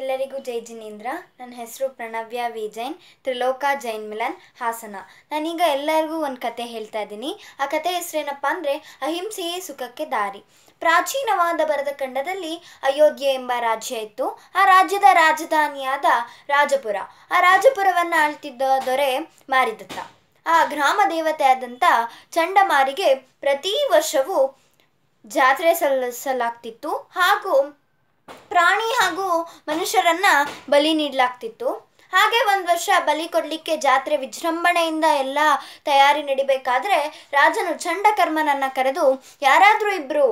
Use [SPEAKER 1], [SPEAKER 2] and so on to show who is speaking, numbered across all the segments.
[SPEAKER 1] ಎಲ್ಲರಿಗೂ ಜೈ ಜಿನೇಂದ್ರ ನನ್ನ ಹೆಸರು ಪ್ರಣವ್ಯ ವಿ ಜೈನ್ ತ್ರಿಲೋಕ ಜೈನ್ ಮಿಲನ್ ಹಾಸನ ನಾನೀಗ ಎಲ್ಲರಿಗೂ ಒಂದು ಕತೆ ಹೇಳ್ತಾ ಇದ್ದೀನಿ ಆ ಕತೆ ಹೆಸರೇನಪ್ಪ ಅಂದರೆ ಅಹಿಂಸೆಯೇ ಸುಖಕ್ಕೆ ದಾರಿ ಪ್ರಾಚೀನವಾದ ಖಂಡದಲ್ಲಿ ಅಯೋಧ್ಯೆ ಎಂಬ ರಾಜ್ಯ ಇತ್ತು ಆ ರಾಜ್ಯದ ರಾಜಧಾನಿಯಾದ ರಾಜಪುರ ಆ ರಾಜಪುರವನ್ನು ಆಳ್ತಿದ್ದ ದೊರೆ ಮಾರಿದತ್ತ ಆ ಗ್ರಾಮ ದೇವತೆ ಆದಂಥ ಚಂಡಮಾರಿಗೆ ಪ್ರತಿ ವರ್ಷವೂ ಜಾತ್ರೆ ಸಲ್ಲಿಸಲಾಗ್ತಿತ್ತು ಹಾಗೂ ಪ್ರಾಣಿ ಹಾಗೂ ಮನುಷ್ಯರನ್ನ ಬಲಿ ನೀಡಲಾಗ್ತಿತ್ತು ಹಾಗೆ ಒಂದು ವರ್ಷ ಬಲಿ ಕೊಡಲಿಕ್ಕೆ ಜಾತ್ರೆ ವಿಜೃಂಭಣೆಯಿಂದ ಎಲ್ಲ ತಯಾರಿ ನಡಿಬೇಕಾದ್ರೆ ರಾಜನು ಚಂಡಕರ್ಮನನ್ನ ಕರೆದು ಯಾರಾದರೂ ಇಬ್ರು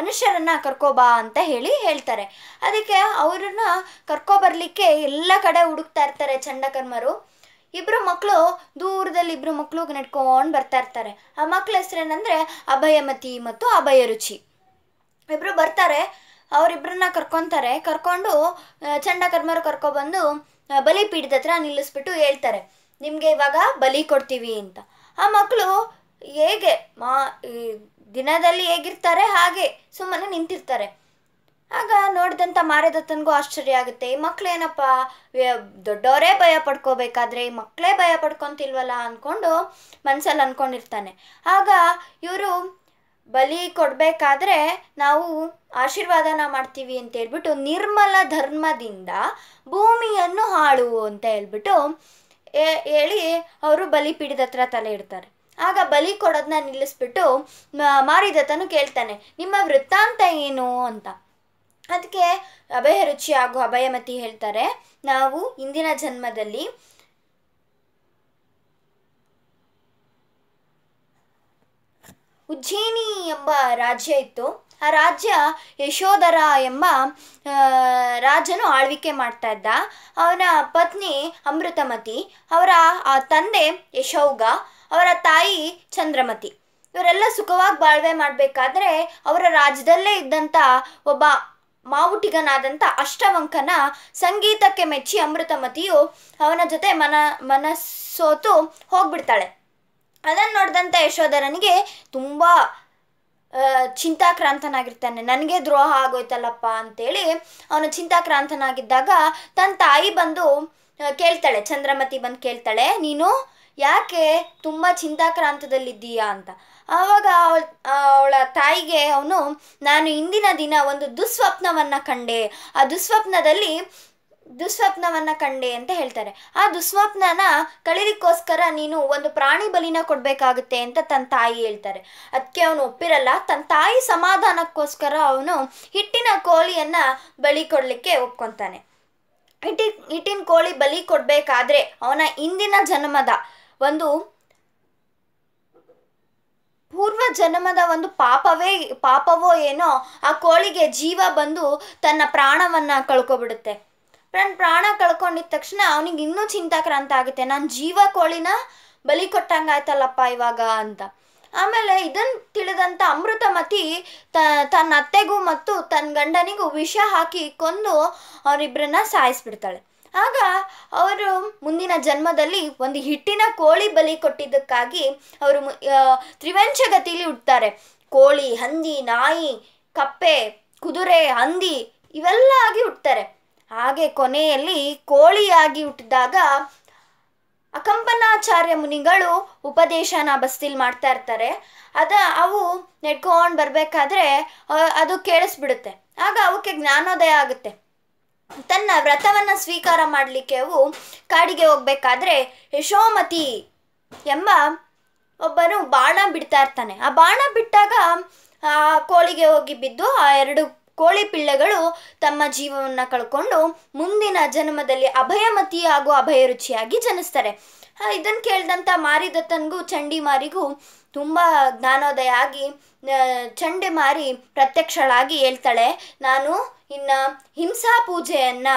[SPEAKER 1] ಮನುಷ್ಯರನ್ನ ಕರ್ಕೋಬಾ ಅಂತ ಹೇಳಿ ಹೇಳ್ತಾರೆ ಅದಕ್ಕೆ ಅವರನ್ನ ಬರ್ಲಿಕ್ಕೆ ಎಲ್ಲ ಕಡೆ ಹುಡುಕ್ತಾ ಇರ್ತಾರೆ ಚಂಡಕರ್ಮರು ಇಬ್ಬರು ಮಕ್ಕಳು ದೂರದಲ್ಲಿ ಇಬ್ಬರು ಮಕ್ಕಳು ನಡ್ಕೊಂಡು ಬರ್ತಾ ಇರ್ತಾರೆ ಆ ಮಕ್ಳ ಹೆಸರೇನಂದ್ರೆ ಅಭಯಮತಿ ಮತ್ತು ರುಚಿ ಇಬ್ಬರು ಬರ್ತಾರೆ ಅವರಿಬ್ಬರನ್ನ ಕರ್ಕೊತಾರೆ ಕರ್ಕೊಂಡು ಚಂಡ ಕರ್ಮರು ಕರ್ಕೊಬಂದು ಬಲಿ ಪೀಠದ ಹತ್ರ ನಿಲ್ಲಿಸ್ಬಿಟ್ಟು ಹೇಳ್ತಾರೆ ನಿಮಗೆ ಇವಾಗ ಬಲಿ ಕೊಡ್ತೀವಿ ಅಂತ ಆ ಮಕ್ಕಳು ಹೇಗೆ ಮಾ ದಿನದಲ್ಲಿ ಹೇಗಿರ್ತಾರೆ ಹಾಗೆ ಸುಮ್ಮನೆ ನಿಂತಿರ್ತಾರೆ ಆಗ ನೋಡಿದಂಥ ಮಾರದತ್ತನಿಗೂ ಆಶ್ಚರ್ಯ ಆಗುತ್ತೆ ಈ ಮಕ್ಳು ಏನಪ್ಪ ದೊಡ್ಡವರೇ ಭಯ ಪಡ್ಕೋಬೇಕಾದ್ರೆ ಈ ಮಕ್ಕಳೇ ಭಯ ಪಡ್ಕೊತಿಲ್ವಲ್ಲ ಅಂದ್ಕೊಂಡು ಮನಸ್ಸಲ್ಲಿ ಅಂದ್ಕೊಂಡಿರ್ತಾನೆ ಆಗ ಇವರು ಬಲಿ ಕೊಡಬೇಕಾದ್ರೆ ನಾವು ಆಶೀರ್ವಾದನ ಮಾಡ್ತೀವಿ ಅಂತ ಹೇಳ್ಬಿಟ್ಟು ನಿರ್ಮಲ ಧರ್ಮದಿಂದ ಭೂಮಿಯನ್ನು ಹಾಳು ಅಂತ ಹೇಳ್ಬಿಟ್ಟು ಹೇಳಿ ಅವರು ಬಲಿ ಪೀಡಿದ ಹತ್ರ ತಲೆ ಇಡ್ತಾರೆ ಆಗ ಬಲಿ ಕೊಡೋದನ್ನ ನಿಲ್ಲಿಸ್ಬಿಟ್ಟು ಮಾರಿದತ್ತನು ಕೇಳ್ತಾನೆ ನಿಮ್ಮ ವೃತ್ತಾಂತ ಏನು ಅಂತ ಅದಕ್ಕೆ ಅಭಯ ರುಚಿ ಹಾಗೂ ಅಭಯಮತಿ ಹೇಳ್ತಾರೆ ನಾವು ಇಂದಿನ ಜನ್ಮದಲ್ಲಿ ಉಜ್ಜಯಿನಿ ಎಂಬ ರಾಜ್ಯ ಇತ್ತು ಆ ರಾಜ್ಯ ಯಶೋಧರ ಎಂಬ ರಾಜನು ಆಳ್ವಿಕೆ ಮಾಡ್ತಾ ಇದ್ದ ಅವನ ಪತ್ನಿ ಅಮೃತಮತಿ ಅವರ ತಂದೆ ಯಶೌಗ ಅವರ ತಾಯಿ ಚಂದ್ರಮತಿ ಇವರೆಲ್ಲ ಸುಖವಾಗಿ ಬಾಳ್ವೆ ಮಾಡಬೇಕಾದ್ರೆ ಅವರ ರಾಜ್ಯದಲ್ಲೇ ಇದ್ದಂಥ ಒಬ್ಬ ಮಾವುಟಿಗನಾದಂಥ ಅಷ್ಟವಂಕನ ಸಂಗೀತಕ್ಕೆ ಮೆಚ್ಚಿ ಅಮೃತಮತಿಯು ಅವನ ಜೊತೆ ಮನ ಮನಸ್ಸೋತು ಹೋಗ್ಬಿಡ್ತಾಳೆ ಅದನ್ನು ನೋಡಿದಂಥ ಯಶೋಧರನಿಗೆ ತುಂಬ ಚಿಂತಾಕ್ರಾಂತನಾಗಿರ್ತಾನೆ ನನಗೆ ದ್ರೋಹ ಆಗೋಯ್ತಲ್ಲಪ್ಪ ಅಂತೇಳಿ ಅವನು ಚಿಂತಾಕ್ರಾಂತನಾಗಿದ್ದಾಗ ತನ್ನ ತಾಯಿ ಬಂದು ಕೇಳ್ತಾಳೆ ಚಂದ್ರಮತಿ ಬಂದು ಕೇಳ್ತಾಳೆ ನೀನು ಯಾಕೆ ತುಂಬ ಚಿಂತಾಕ್ರಾಂತದಲ್ಲಿದ್ದೀಯಾ ಅಂತ ಆವಾಗ ಅವಳ ತಾಯಿಗೆ ಅವನು ನಾನು ಇಂದಿನ ದಿನ ಒಂದು ದುಸ್ವಪ್ನವನ್ನು ಕಂಡೆ ಆ ದುಸ್ವಪ್ನದಲ್ಲಿ ದುಸ್ವಪ್ನವನ್ನ ಕಂಡೆ ಅಂತ ಹೇಳ್ತಾರೆ ಆ ದುಸ್ವಪ್ನನ ಕಳೀಲಿಕ್ಕೋಸ್ಕರ ನೀನು ಒಂದು ಪ್ರಾಣಿ ಬಲಿನ ಕೊಡ್ಬೇಕಾಗುತ್ತೆ ಅಂತ ತನ್ನ ತಾಯಿ ಹೇಳ್ತಾರೆ ಅದಕ್ಕೆ ಅವನು ಒಪ್ಪಿರಲ್ಲ ತನ್ನ ತಾಯಿ ಸಮಾಧಾನಕ್ಕೋಸ್ಕರ ಅವನು ಹಿಟ್ಟಿನ ಕೋಳಿಯನ್ನ ಬಲಿ ಕೊಡ್ಲಿಕ್ಕೆ ಒಪ್ಕೊಂತಾನೆ ಹಿಟ್ಟಿ ಹಿಟ್ಟಿನ ಕೋಳಿ ಬಲಿ ಕೊಡ್ಬೇಕಾದ್ರೆ ಅವನ ಇಂದಿನ ಜನ್ಮದ ಒಂದು ಪೂರ್ವ ಜನ್ಮದ ಒಂದು ಪಾಪವೇ ಪಾಪವೋ ಏನೋ ಆ ಕೋಳಿಗೆ ಜೀವ ಬಂದು ತನ್ನ ಪ್ರಾಣವನ್ನು ಕಳ್ಕೊಬಿಡುತ್ತೆ ನನ್ನ ಪ್ರಾಣ ಕಳ್ಕೊಂಡಿದ ತಕ್ಷಣ ಅವನಿಗೆ ಇನ್ನೂ ಚಿಂತಾಕ್ರಾಂತ ಆಗುತ್ತೆ ನಾನು ಜೀವ ಕೋಳಿನ ಬಲಿ ಕೊಟ್ಟಂಗೆ ಆಯ್ತಲ್ಲಪ್ಪ ಇವಾಗ ಅಂತ ಆಮೇಲೆ ಇದನ್ನು ತಿಳಿದಂಥ ಅಮೃತಮತಿ ತನ್ನ ಅತ್ತೆಗೂ ಮತ್ತು ತನ್ನ ಗಂಡನಿಗೂ ವಿಷ ಹಾಕಿ ಕೊಂದು ಅವರಿಬ್ಬರನ್ನ ಸಾಯಿಸ್ಬಿಡ್ತಾಳೆ ಆಗ ಅವರು ಮುಂದಿನ ಜನ್ಮದಲ್ಲಿ ಒಂದು ಹಿಟ್ಟಿನ ಕೋಳಿ ಬಲಿ ಕೊಟ್ಟಿದ್ದಕ್ಕಾಗಿ ಅವರು ತ್ರಿವಂಶಗತಿಲಿ ಹುಡ್ತಾರೆ ಕೋಳಿ ಹಂದಿ ನಾಯಿ ಕಪ್ಪೆ ಕುದುರೆ ಹಂದಿ ಇವೆಲ್ಲ ಆಗಿ ಹುಡ್ತಾರೆ ಹಾಗೆ ಕೊನೆಯಲ್ಲಿ ಕೋಳಿಯಾಗಿ ಹುಟ್ಟಿದಾಗ ಅಕಂಪನಾಚಾರ್ಯ ಮುನಿಗಳು ಉಪದೇಶನ ಬಸ್ತಿಲ್ ಮಾಡ್ತಾ ಇರ್ತಾರೆ ಅದ ಅವು ನೆಡ್ಕೊಂಡು ಬರಬೇಕಾದ್ರೆ ಅದು ಕೇಳಿಸ್ಬಿಡುತ್ತೆ ಆಗ ಅವಕ್ಕೆ ಜ್ಞಾನೋದಯ ಆಗುತ್ತೆ ತನ್ನ ವ್ರತವನ್ನು ಸ್ವೀಕಾರ ಮಾಡಲಿಕ್ಕೆ ಅವು ಕಾಡಿಗೆ ಹೋಗ್ಬೇಕಾದ್ರೆ ಯಶೋಮತಿ ಎಂಬ ಒಬ್ಬನು ಬಾಣ ಬಿಡ್ತಾ ಇರ್ತಾನೆ ಆ ಬಾಣ ಬಿಟ್ಟಾಗ ಆ ಕೋಳಿಗೆ ಹೋಗಿ ಬಿದ್ದು ಆ ಎರಡು ಕೋಳಿ ಪಿಳ್ಳೆಗಳು ತಮ್ಮ ಜೀವವನ್ನು ಕಳ್ಕೊಂಡು ಮುಂದಿನ ಜನ್ಮದಲ್ಲಿ ಅಭಯಮತಿ ಹಾಗೂ ರುಚಿಯಾಗಿ ಜನಿಸ್ತಾರೆ ಇದನ್ನು ಕೇಳಿದಂಥ ಮಾರಿದತ್ತನಿಗೂ ಚಂಡಿ ಮಾರಿಗೂ ತುಂಬ ಜ್ಞಾನೋದಯ ಆಗಿ ಚಂಡೆ ಮಾರಿ ಪ್ರತ್ಯಕ್ಷಳಾಗಿ ಹೇಳ್ತಾಳೆ ನಾನು ಇನ್ನು ಹಿಂಸಾ ಪೂಜೆಯನ್ನು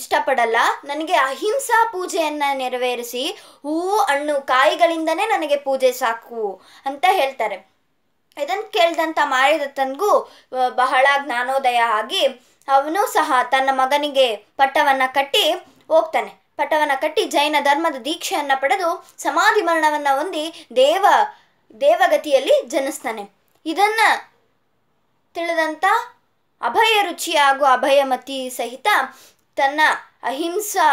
[SPEAKER 1] ಇಷ್ಟಪಡಲ್ಲ ನನಗೆ ಅಹಿಂಸಾ ಪೂಜೆಯನ್ನು ನೆರವೇರಿಸಿ ಹೂವು ಹಣ್ಣು ಕಾಯಿಗಳಿಂದನೇ ನನಗೆ ಪೂಜೆ ಸಾಕು ಅಂತ ಹೇಳ್ತಾರೆ ಮಾರಿದ ಮಾರಿದತ್ತನಿಗೂ ಬಹಳ ಜ್ಞಾನೋದಯ ಆಗಿ ಅವನು ಸಹ ತನ್ನ ಮಗನಿಗೆ ಪಟ್ಟವನ್ನು ಕಟ್ಟಿ ಹೋಗ್ತಾನೆ ಪಟ್ಟವನ್ನು ಕಟ್ಟಿ ಜೈನ ಧರ್ಮದ ದೀಕ್ಷೆಯನ್ನು ಪಡೆದು ಸಮಾಧಿ ಮರಣವನ್ನು ಹೊಂದಿ ದೇವ ದೇವಗತಿಯಲ್ಲಿ ಜನಿಸ್ತಾನೆ ಇದನ್ನು ತಿಳಿದಂಥ ಅಭಯ ರುಚಿ ಹಾಗೂ ಅಭಯಮತಿ ಸಹಿತ ತನ್ನ ಅಹಿಂಸಾ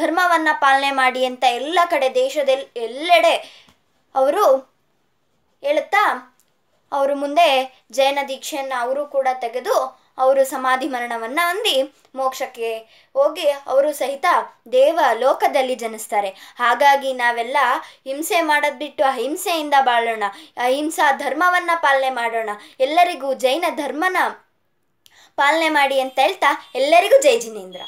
[SPEAKER 1] ಧರ್ಮವನ್ನು ಪಾಲನೆ ಮಾಡಿ ಅಂತ ಎಲ್ಲ ಕಡೆ ದೇಶದಲ್ಲಿ ಎಲ್ಲೆಡೆ ಅವರು ಹೇಳುತ್ತಾ ಅವರು ಮುಂದೆ ಜೈನ ದೀಕ್ಷೆಯನ್ನು ಅವರು ಕೂಡ ತೆಗೆದು ಅವರು ಸಮಾಧಿ ಮರಣವನ್ನು ಹೊಂದಿ ಮೋಕ್ಷಕ್ಕೆ ಹೋಗಿ ಅವರು ಸಹಿತ ದೇವ ಲೋಕದಲ್ಲಿ ಜನಿಸ್ತಾರೆ ಹಾಗಾಗಿ ನಾವೆಲ್ಲ ಹಿಂಸೆ ಮಾಡೋದು ಬಿಟ್ಟು ಅಹಿಂಸೆಯಿಂದ ಬಾಳೋಣ ಅಹಿಂಸಾ ಧರ್ಮವನ್ನು ಪಾಲನೆ ಮಾಡೋಣ ಎಲ್ಲರಿಗೂ ಜೈನ ಧರ್ಮನ ಪಾಲನೆ ಮಾಡಿ ಅಂತ ಹೇಳ್ತಾ ಎಲ್ಲರಿಗೂ ಜೈ ಜಿನೇಂದ್ರ